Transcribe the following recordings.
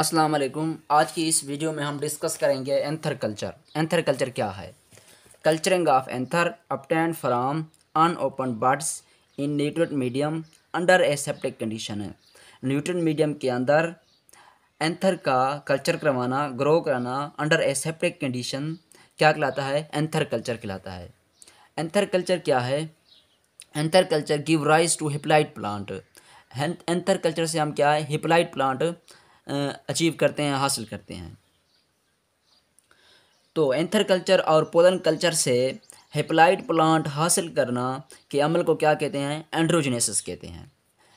अस्सलाम वालेकुम आज की इस वीडियो में हम डिस्कस करेंगे एंथर कल्चर एंथर कल्चर क्या है culturing of anther obtain from unopened buds in nutrient medium under aseptic condition है न्यूट्रन मीडियम के अंदर एंथर का कल्चर करवाना ग्रो कराना अंडर एसेप्टिक कंडीशन क्या कहलाता है एंथर कल्चर कहलाता है एंथर कल्चर क्या है anther culture give rise to haploid plant anther culture से हम क्या है हिप्लाइट प्लांट अचीव करते हैं हासिल करते हैं तो एंथर कल्चर और पोलन कल्चर से हेपलाइट प्लांट हासिल करना के अमल को क्या कहते हैं एंड्रोजनेसिस कहते हैं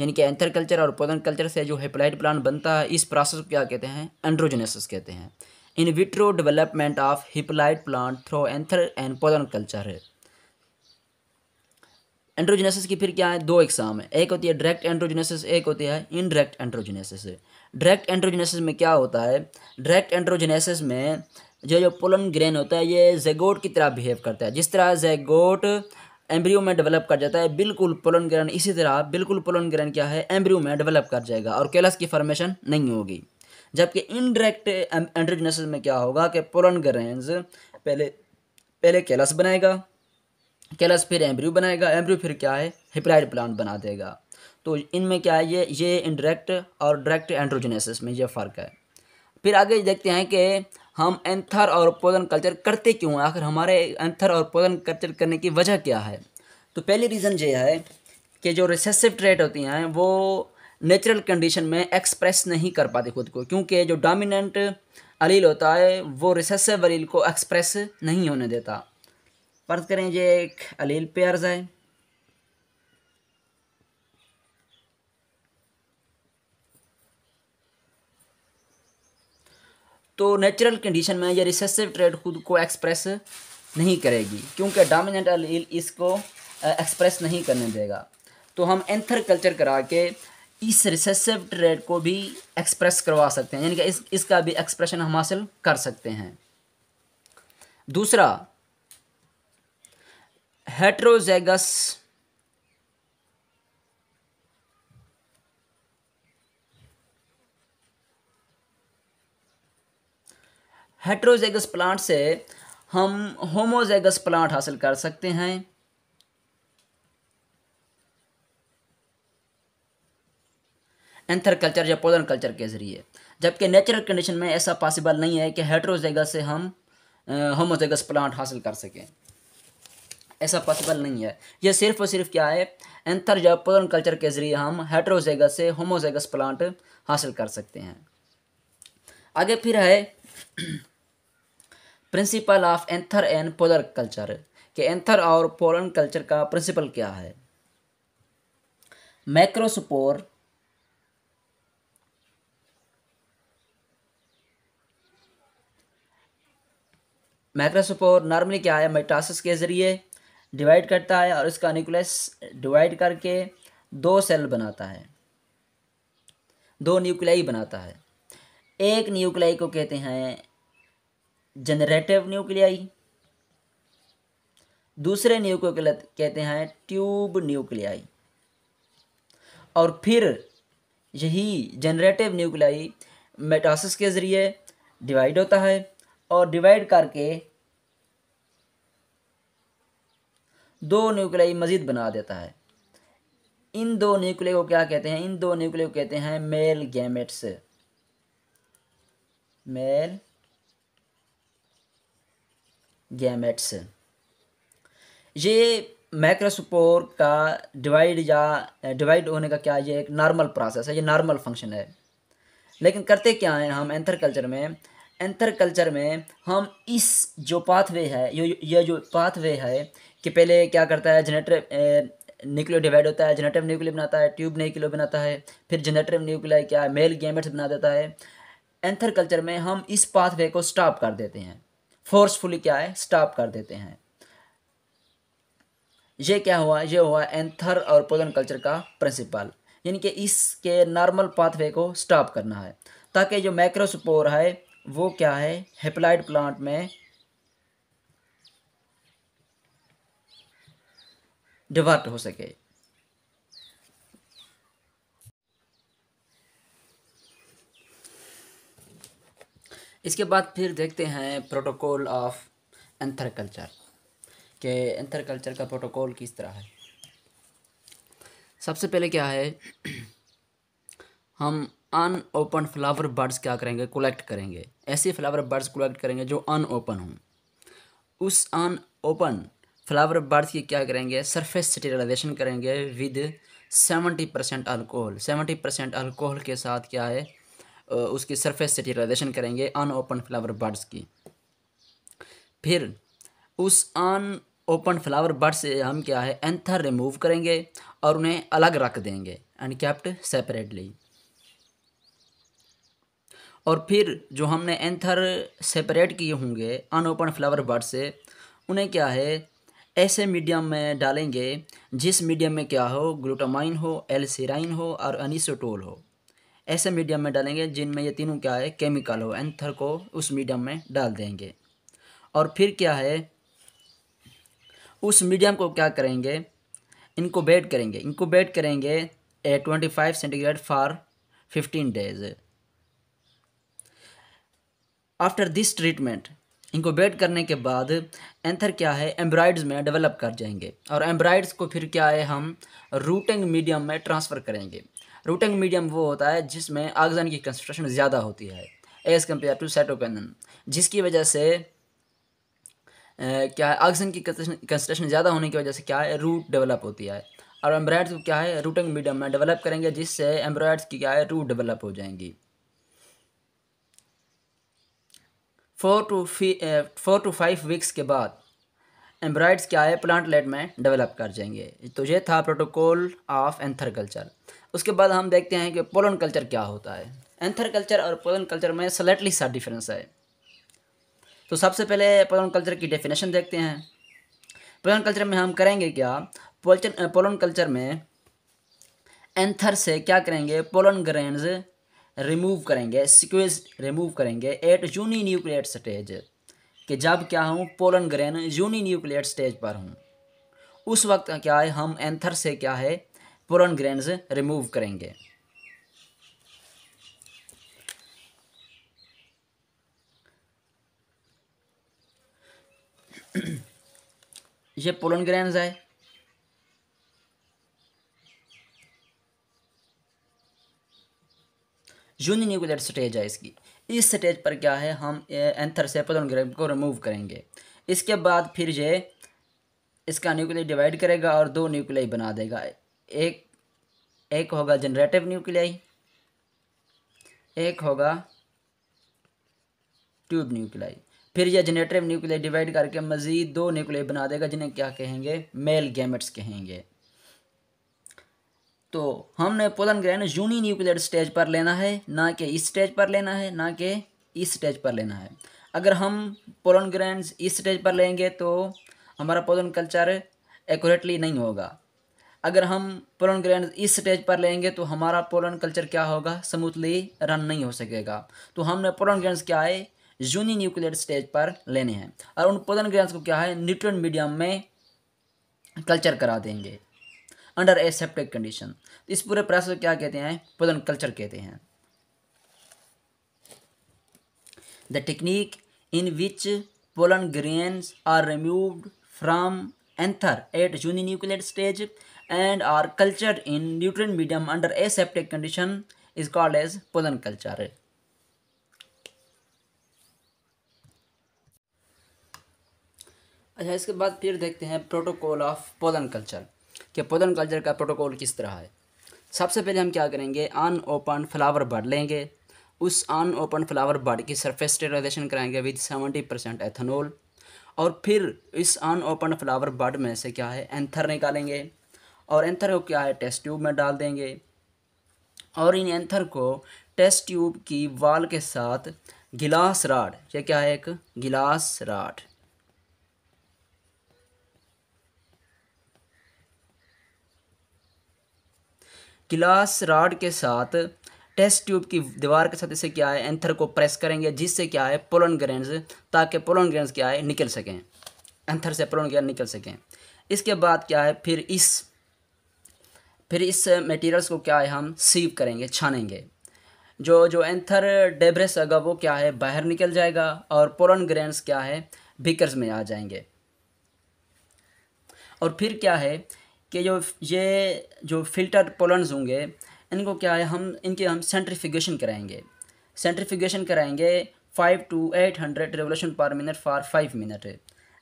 यानी कि एंथर कल्चर और पोलन कल्चर से जो हेपलाइट प्लांट बनता है इस प्रोसेस को क्या कहते हैं एंड्रोजनेसिस कहते हैं in vitro development of haploid plant through anther and pollen culture है एंड्रोजेनेसिस की फिर क्या है दो एग्जाम है एक होती है डायरेक्ट एंड्रोजेनेसिस एक होती है इनडायरेक्ट एंड्रोजेनेसिस डायरेक्ट एंड्रोजेनेसिस में क्या होता है डायरेक्ट एंड्रोजेनेसिस में जो जो पोलन ग्रेन होता है ये जैगोट की तरह बिहेव करता है जिस तरह जैगोट एम्ब्रियो में डेवलप कर जाता है बिल्कुल पोलन ग्रहण इसी तरह बिल्कुल पोलन ग्रहण क्या है एम्ब्रियो में डेवलप कर जाएगा और कैलस की फॉर्मेशन नहीं होगी जबकि इनडायरेक्ट एंड्रोजेनेसिस में क्या होगा कि पोलन ग्रहण पहले पहले कैलस बनाएगा कैलस फिर एम्ब्रियो बनाएगा एम्ब्रियो फिर क्या है हिप्राइड प्लांट बना देगा तो इनमें क्या है ये ये इनडायरेक्ट और डायरेक्ट एंड्रोजेनेसिस में ये फ़र्क है फिर आगे देखते हैं कि हम एंथर और पोलन कल्चर करते क्यों हैं आखिर हमारे एंथर और पोलन कल्चर करने की वजह क्या है तो पहली रीज़न ये है कि जो रिसेसिव ट्रेट होती हैं वो नेचुरल कंडीशन में एक्सप्रेस नहीं कर पाते खुद को क्योंकि जो डोमिनेंट अलील होता है वो रिसेसिव अलील को एक्सप्रेस नहीं होने देता फ़र्ज़ करें ये एक अलील पेयर्स है तो नेचुरल कंडीशन में ये रिसेसिव ट्रेड खुद को एक्सप्रेस नहीं करेगी क्योंकि डोमिनेंट अलील इसको एक्सप्रेस नहीं करने देगा तो हम एंथर कल्चर करा के इस रिसेसिव ट्रेड को भी एक्सप्रेस करवा सकते हैं यानी कि इस इसका भी एक्सप्रेशन हम हासिल कर सकते हैं दूसरा हेट्रोजैगस हेट्रोजैगस प्लांट से हम होमोजैगस प्लांट हासिल कर सकते हैं एंथर कल्चर या पोलन कल्चर के ज़रिए जबकि नेचुरल कंडीशन में ऐसा पॉसिबल नहीं है कि हेट्रोजैगस से हम होमोजैगस प्लांट हासिल कर सकें ऐसा पॉसिबल नहीं है यह सिर्फ और सिर्फ क्या है एंथरजापन कल्चर के ज़रिए हम हेट्रोजेगस से होमोजेगस प्लांट हासिल कर सकते हैं आगे फिर है principle of anther and pollen culture कि एंथर और पोलन कल्चर का प्रिंसिपल क्या है मैक्रोसपोर मैक्रोसपोर नॉर्मली क्या है मेटासिस के जरिए डिवाइड करता है और इसका न्यूक्लियस डिवाइड करके दो सेल बनाता है दो न्यूक्लियाई बनाता है एक न्यूक्लियाई को कहते हैं जनरेटिव न्यूक्लियाई दूसरे न्यू कहते हैं ट्यूब न्यूक्लियाई और फिर यही जनरेटिव न्यूक्लियाई मेटासिस के ज़रिए डिवाइड होता है और डिवाइड करके दो न्यूक्लियाई मज़ीद बना देता है इन दो न्यूक्लियो को क्या कहते हैं इन दो न्यूक्लियो को कहते हैं मेल गैमेट्स मेल गैमेट्स ये माइक्रोस्पोर का डिवाइड या डिवाइड होने का क्या ये एक नॉर्मल प्रोसेस है ये नॉर्मल फंक्शन है लेकिन करते क्या हैं हम एंथर कल्चर में एंथर कल्चर में हम इस जो पाथवे है ये जो पाथवे है कि पहले क्या करता है जनरेटर न्यूक्लियो डिवाइड होता है जनरेटिव न्यूक्लियो बनाता है ट्यूब न्यूक्लियो बनाता है फिर जनरेटिव न्यूक्लियो क्या है मेल गैमेट्स बना देता है एंथर कल्चर में हम इस पाथवे को स्टॉप कर देते हैं फोर्सफुली क्या है स्टॉप कर देते हैं ये क्या हुआ ये हुआ एंथर और पोलन कल्चर का प्रिंसिपल यानी कि इसके नॉर्मल पाथवे को स्टॉप करना है ताकि जो माइक्रोसपोर है वो क्या है हेप्लाइड प्लांट में डिवर्ट हो सके इसके बाद फिर देखते हैं प्रोटोकॉल ऑफ एंथर कल्चर के एंथर कल्चर का प्रोटोकॉल किस तरह है सबसे पहले क्या है हम अनओपन फ्लावर बर्ड्स क्या करेंगे कलेक्ट करेंगे ऐसे फ्लावर बर्ड्स कलेक्ट करेंगे जो अनओपन हों उस अनओपन फ्लावर बर्ड्स की क्या करेंगे सरफेस स्टेरलाइजेशन करेंगे with seventy percent alcohol seventy percent alcohol के साथ क्या है उसकी सरफेस स्टेरलाइजेशन करेंगे अनओपन फ्लावर बर्ड्स की फिर उस अन ओपन फ्लावर बर्ड से हम क्या है एंथर रिमूव करेंगे और उन्हें अलग रख देंगे एंड कैप्ट सेपरेटली और फिर जो हमने एंथर सेपरेट किए होंगे अनओपन फ्लावर बर्ड से उन्हें क्या है ऐसे मीडियम में डालेंगे जिस मीडियम में क्या हो ग्लूटामाइन हो एलसीराइन हो और अनिसोटोल हो ऐसे मीडियम में डालेंगे जिनमें ये तीनों क्या है केमिकल हो एंथर को उस मीडियम में डाल देंगे और फिर क्या है उस मीडियम को क्या करेंगे इनको बेड करेंगे इनको बेड करेंगे a twenty five centigrade for fifteen days after this treatment incubate करने के बाद एंथर क्या है एम्ब्राइड्स में डेवलप कर जाएंगे और एम्ब्राइड्स को फिर क्या है हम रूटिंग मीडियम में ट्रांसफ़र करेंगे रूटिंग मीडियम वो होता है जिसमें आगजन की कंसनट्रेशन ज़्यादा होती है एज़ कम्पेयर टू सेटोपेनन जिसकी वजह से क्या है ऑक्सीजन की कंसनट्रेशन ज़्यादा होने की वजह से क्या है रूट डेवलप होती है और एम्ब्रॉयड्स क्या है रूटिंग मीडियम में डेवलप करेंगे जिससे एम्ब्रॉयड्स की क्या है रूट डेवलप हो जाएंगी four to four to five weeks के बाद एम्ब्राइड्स क्या है प्लांटलेट में डेवलप कर जाएंगे तो ये था प्रोटोकॉल ऑफ एंथर कल्चर उसके बाद हम देखते हैं कि पोलन कल्चर क्या होता है एंथर कल्चर और पोलन कल्चर में सलेटली सा डिफरेंस है तो सबसे पहले पोलन कल्चर की डेफिनेशन देखते हैं पोलन कल्चर में हम करेंगे क्या पोलन कल्चर में एंथर से क्या करेंगे पोलन ग्रेन रिमूव करेंगे सिक्वेज रिमूव करेंगे एट यूनी न्यूक्लियर स्टेज कि जब क्या हूँ pollen grain uninuclear stage पर हूँ उस वक्त क्या है हम एंथर से क्या है पोलन ग्रेन्स रिमूव करेंगे ये पोलन ग्रेन है यूनिन्यूक्लियर स्टेज है इसकी इस स्टेज पर क्या है हम एंथर से प्रोटोन को रिमूव करेंगे इसके बाद फिर ये इसका न्यूक्लियर डिवाइड करेगा और दो न्यूक्लियाई बना देगा एक एक होगा जनरेटिव न्यूक्लियाई एक होगा ट्यूब न्यूक्लियाई फिर यह जनरेटिव न्यूक्लियाई डिवाइड करके मज़ीद दो न्यूक्लियाई बना देगा जिन्हें क्या कहेंगे मेल गैमेट्स कहेंगे तो हमने पोलन ग्रहण न्यूक्लियर स्टेज पर लेना है ना कि इस स्टेज पर लेना है ना कि इस स्टेज पर लेना है अगर हम पोलन ग्रहण इस स्टेज पर लेंगे तो हमारा पोलन कल्चर एक्यूरेटली नहीं होगा अगर हम पोलन ग्रहण इस स्टेज पर लेंगे तो हमारा पोलन कल्चर क्या होगा स्मूथली रन नहीं हो सकेगा तो हमने पोलन ग्रहण क्या है जूनी न्यूक्लियर स्टेज पर लेने हैं और उन पोलन ग्रहण को क्या है न्यूट्रन मीडियम में कल्चर करा देंगे अंडर ए सेप्टिक कंडीशन इस पूरे प्रोसेस क्या कहते हैं पोलन कल्चर कहते हैं the technique in which pollen grains are removed from anther at nuclear stage and are culture in nutrient medium under aseptic condition is called as pollen culture अच्छा इसके बाद फिर देखते हैं प्रोटोकॉल ऑफ पोलन कल्चर कि पोदन culture का protocol किस तरह है सबसे पहले हम क्या करेंगे अन ओपन फ्लावर बड लेंगे उस अन ओपन फ्लावर बड की सरफेस स्टेराइजेशन कराएंगे विद सेवेंटी परसेंट एथनॉल और फिर इस अन ओपन फ्लावर बड में से क्या है एंथर निकालेंगे और एंथर को क्या है टेस्ट ट्यूब में डाल देंगे और इन एंथर को टेस्ट ट्यूब की वाल के साथ गिलास राड यह क्या है एक गिलास राड ग्लास रॉड के साथ टेस्ट ट्यूब की दीवार के साथ इसे क्या है एंथर को प्रेस करेंगे जिससे क्या है पोलन ग्रेन्स ताकि पोलन ग्रेन्स क्या है निकल सकें एंथर से पोलन ग्रेन निकल सकें इसके बाद क्या है फिर इस फिर इस मटेरियल्स को क्या है हम सीव करेंगे छानेंगे जो जो एंथर डेब्रेस होगा वो क्या है बाहर निकल जाएगा और पोलन ग्रेन्स क्या है बिकर्स में आ जाएंगे और फिर क्या है कि जो ये जो फ़िल्टर पोलन्स होंगे इनको क्या है हम इनके हम सेंट्रीफिकेशन कराएंगे सेंट्रीफिकेशन कराएंगे five two eight hundred revolution per minute for five minute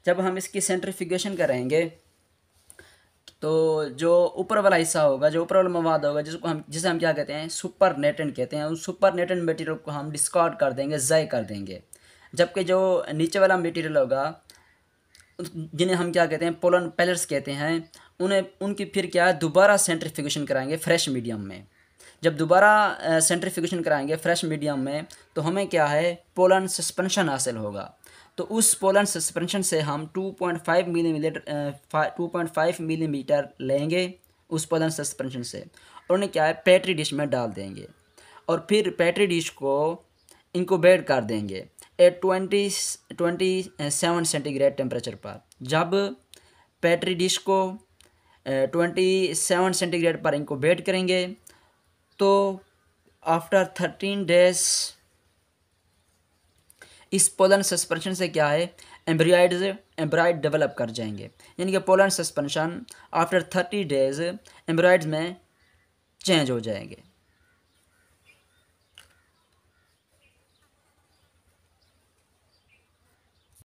जब हम इसकी सेंट्रीफिकेशन कराएंगे तो जो ऊपर वाला हिस्सा होगा जो ऊपर वाला मवाद होगा जिसको हम जिसे हम क्या कहते हैं सुपर नेटेंट कहते हैं उस सुपर नेटेंट मटेरियल को हम डिस्कार्ड कर देंगे ज़ाय कर देंगे जबकि जो नीचे वाला मटेरियल होगा जिन्हें हम क्या कहते हैं पोलन पेलर्स कहते हैं उन्हें उनकी फिर क्या है दोबारा सेंट्रीफिकेशन कराएंगे फ्रेश मीडियम में जब दोबारा सेंट्रीफिकेशन कराएंगे फ्रेश मीडियम में तो हमें क्या है पोलन सस्पेंशन हासिल होगा तो उस पोलन सस्पेंशन से हम 2.5 millimetre two point five millimetre लेंगे उस पोलन सस्पेंशन से और उन्हें क्या है पैटरी डिश में डाल देंगे और फिर पैटरी डिश को इंकोबेट कर देंगे at twenty twenty seven centigrade temperature पर जब पैटरी डिश को ट्वेंटी सेवन सेंटीग्रेड पर इनको बेट करेंगे तो आफ्टर थर्टीन डेज इस पोलन सस्पेंशन से क्या है एम्ब्राइड एम्ब्रायड डेवलप कर जाएंगे यानी कि pollen suspension after thirty days embryoid में चेंज हो जाएंगे